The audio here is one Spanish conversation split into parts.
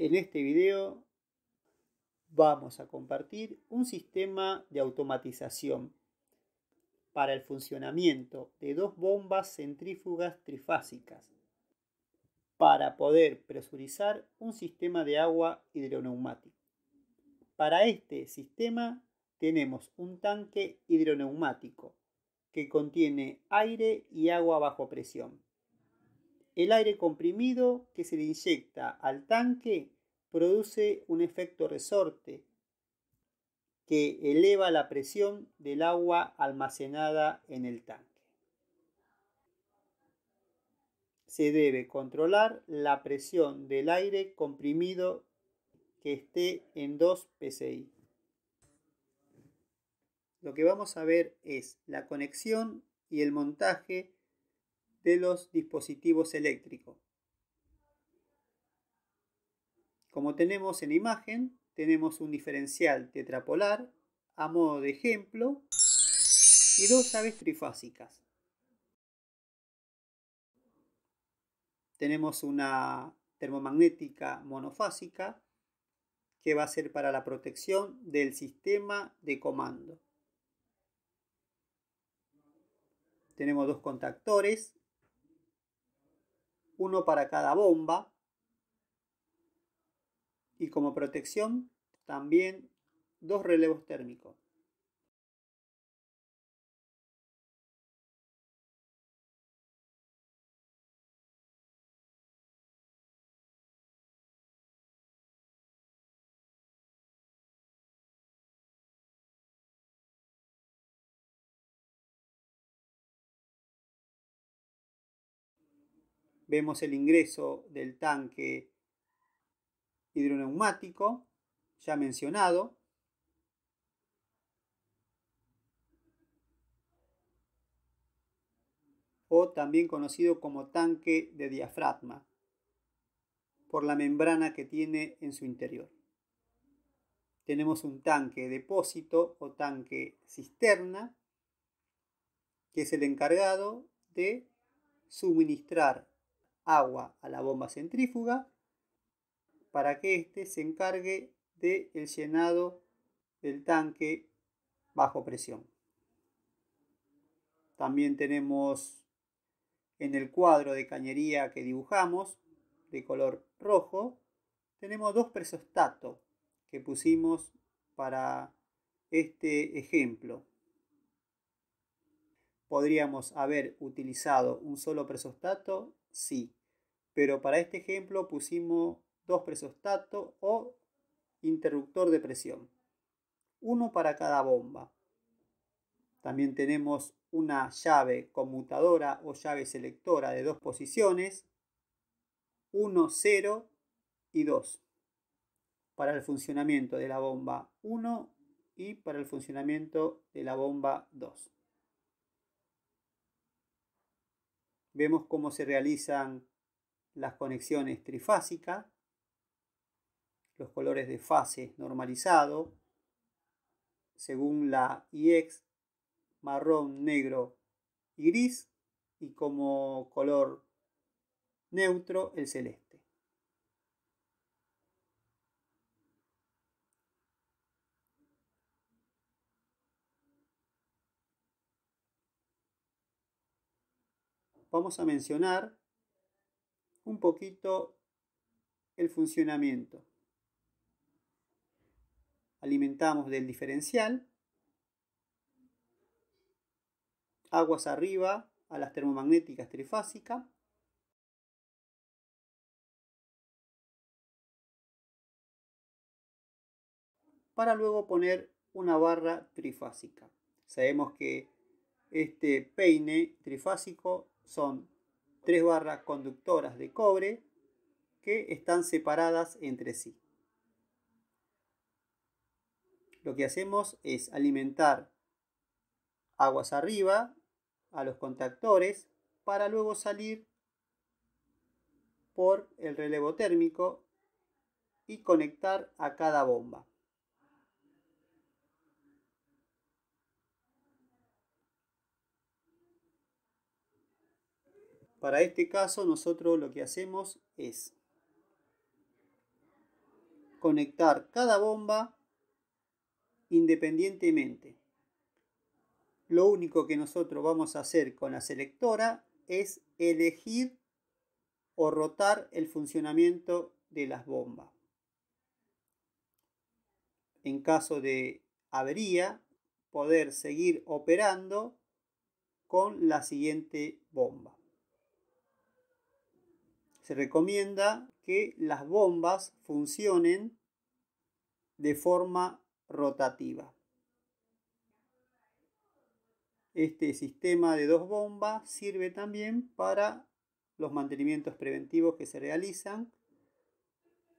En este video vamos a compartir un sistema de automatización para el funcionamiento de dos bombas centrífugas trifásicas para poder presurizar un sistema de agua hidroneumático. Para este sistema tenemos un tanque hidroneumático que contiene aire y agua bajo presión. El aire comprimido que se le inyecta al tanque produce un efecto resorte que eleva la presión del agua almacenada en el tanque. Se debe controlar la presión del aire comprimido que esté en 2 PSI. Lo que vamos a ver es la conexión y el montaje de los dispositivos eléctricos. Como tenemos en imagen, tenemos un diferencial tetrapolar a modo de ejemplo y dos aves trifásicas. Tenemos una termomagnética monofásica que va a ser para la protección del sistema de comando. Tenemos dos contactores uno para cada bomba. Y como protección también dos relevos térmicos. vemos el ingreso del tanque hidroneumático ya mencionado. o también conocido como tanque de diafragma, por la membrana que tiene en su interior. Tenemos un tanque depósito o tanque cisterna, que es el encargado de suministrar agua a la bomba centrífuga para que éste se encargue del llenado del tanque bajo presión. También tenemos en el cuadro de cañería que dibujamos de color rojo, tenemos dos presostatos que pusimos para este ejemplo. ¿Podríamos haber utilizado un solo presostato? Sí, pero para este ejemplo pusimos dos presostatos o interruptor de presión, uno para cada bomba. También tenemos una llave conmutadora o llave selectora de dos posiciones, 1, 0 y 2, para el funcionamiento de la bomba 1 y para el funcionamiento de la bomba 2. vemos cómo se realizan las conexiones trifásicas, los colores de fase normalizado, según la IX, marrón, negro y gris, y como color neutro el celeste. vamos a mencionar un poquito el funcionamiento. Alimentamos del diferencial, aguas arriba a las termomagnéticas trifásicas, para luego poner una barra trifásica. Sabemos que este peine trifásico son tres barras conductoras de cobre que están separadas entre sí. Lo que hacemos es alimentar aguas arriba a los contactores para luego salir por el relevo térmico y conectar a cada bomba. Para este caso nosotros lo que hacemos es conectar cada bomba independientemente. Lo único que nosotros vamos a hacer con la selectora es elegir o rotar el funcionamiento de las bombas. En caso de avería, poder seguir operando con la siguiente bomba se recomienda que las bombas funcionen de forma rotativa. Este sistema de dos bombas sirve también para los mantenimientos preventivos que se realizan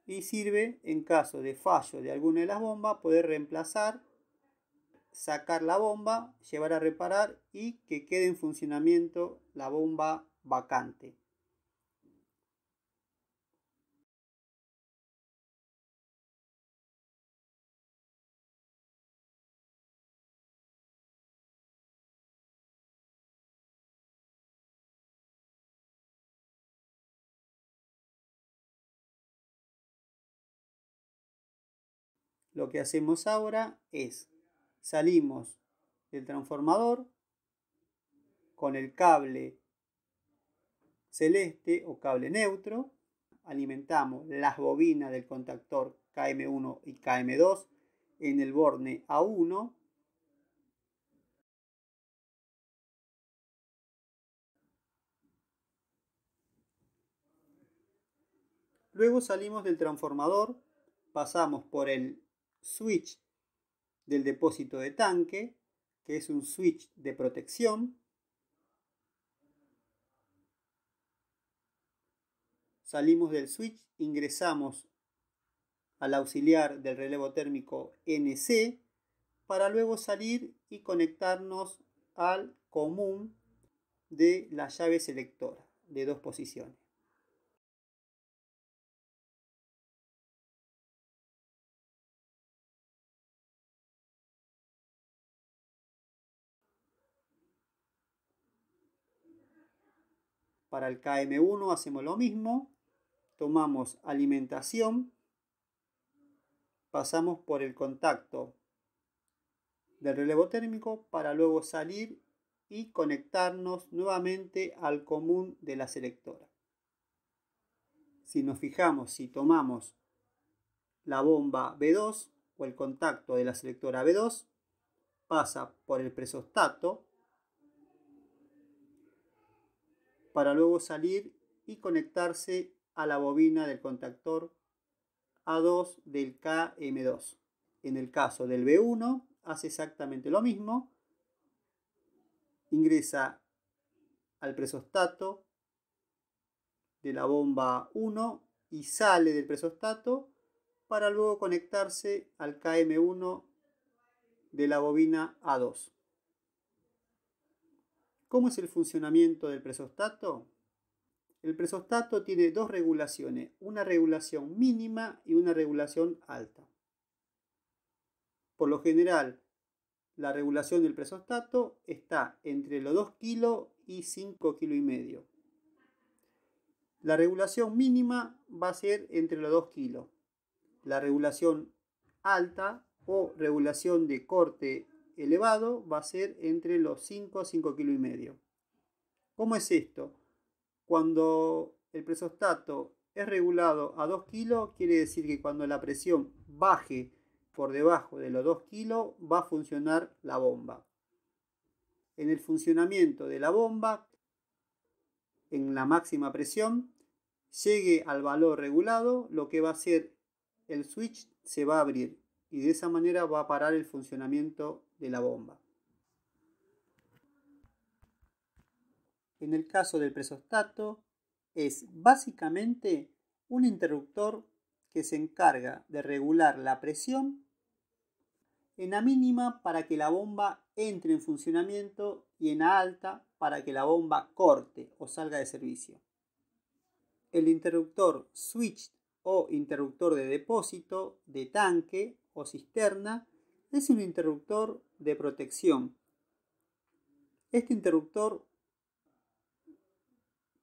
y sirve en caso de fallo de alguna de las bombas poder reemplazar, sacar la bomba, llevar a reparar y que quede en funcionamiento la bomba vacante. Lo que hacemos ahora es salimos del transformador con el cable celeste o cable neutro, alimentamos las bobinas del contactor KM1 y KM2 en el borne A1 Luego salimos del transformador, pasamos por el switch del depósito de tanque, que es un switch de protección. Salimos del switch, ingresamos al auxiliar del relevo térmico NC para luego salir y conectarnos al común de la llave selectora de dos posiciones. Para el KM1 hacemos lo mismo. Tomamos alimentación. Pasamos por el contacto del relevo térmico para luego salir y conectarnos nuevamente al común de la selectora. Si nos fijamos, si tomamos la bomba B2 o el contacto de la selectora B2, pasa por el presostato, para luego salir y conectarse a la bobina del contactor A2 del KM2. En el caso del B1 hace exactamente lo mismo. Ingresa al presostato de la bomba 1 y sale del presostato para luego conectarse al KM1 de la bobina A2. ¿Cómo es el funcionamiento del presostato? El presostato tiene dos regulaciones, una regulación mínima y una regulación alta. Por lo general, la regulación del presostato está entre los 2 kilos y 5 kg. y medio. La regulación mínima va a ser entre los 2 kilos. La regulación alta o regulación de corte elevado va a ser entre los 5 a 5,5 kilos y medio. ¿Cómo es esto? Cuando el presostato es regulado a 2 kilos, quiere decir que cuando la presión baje por debajo de los 2 kilos, va a funcionar la bomba. En el funcionamiento de la bomba, en la máxima presión, llegue al valor regulado, lo que va a hacer el switch se va a abrir y de esa manera va a parar el funcionamiento de la bomba. En el caso del presostato, es básicamente un interruptor que se encarga de regular la presión en la mínima para que la bomba entre en funcionamiento y en la alta para que la bomba corte o salga de servicio. El interruptor switch o interruptor de depósito de tanque o cisterna es un interruptor de protección. Este interruptor,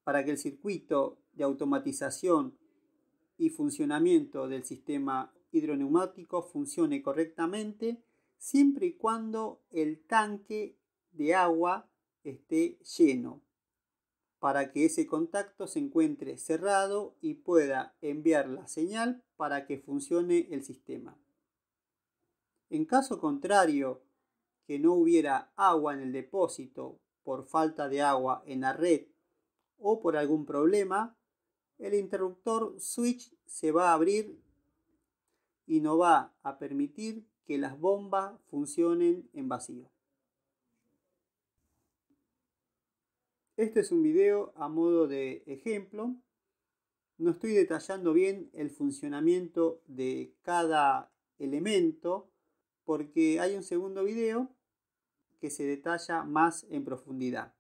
para que el circuito de automatización y funcionamiento del sistema hidroneumático funcione correctamente, siempre y cuando el tanque de agua esté lleno, para que ese contacto se encuentre cerrado y pueda enviar la señal para que funcione el sistema. En caso contrario, que no hubiera agua en el depósito por falta de agua en la red o por algún problema, el interruptor switch se va a abrir y no va a permitir que las bombas funcionen en vacío. Este es un video a modo de ejemplo. No estoy detallando bien el funcionamiento de cada elemento porque hay un segundo video que se detalla más en profundidad.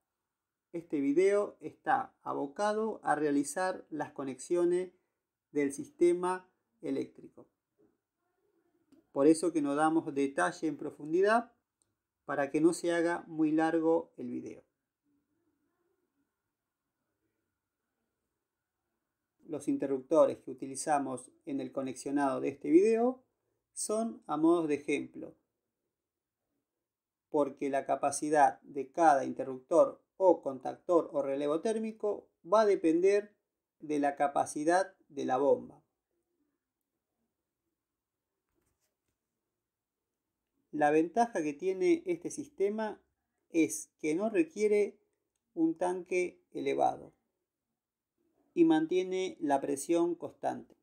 Este video está abocado a realizar las conexiones del sistema eléctrico. Por eso que no damos detalle en profundidad para que no se haga muy largo el video. Los interruptores que utilizamos en el conexionado de este video son a modos de ejemplo, porque la capacidad de cada interruptor o contactor o relevo térmico va a depender de la capacidad de la bomba. La ventaja que tiene este sistema es que no requiere un tanque elevado y mantiene la presión constante.